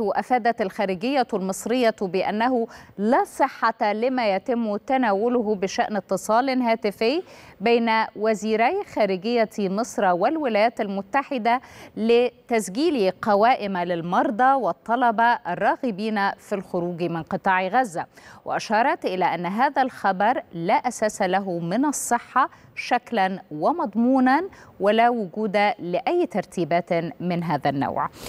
أفادت الخارجية المصرية بأنه لا صحة لما يتم تناوله بشأن اتصال هاتفي بين وزيري خارجية مصر والولايات المتحدة لتسجيل قوائم للمرضى والطلبة الراغبين في الخروج من قطاع غزة وأشارت إلى أن هذا الخبر لا أساس له من الصحة شكلا ومضمونا ولا وجود لأي ترتيبات من هذا النوع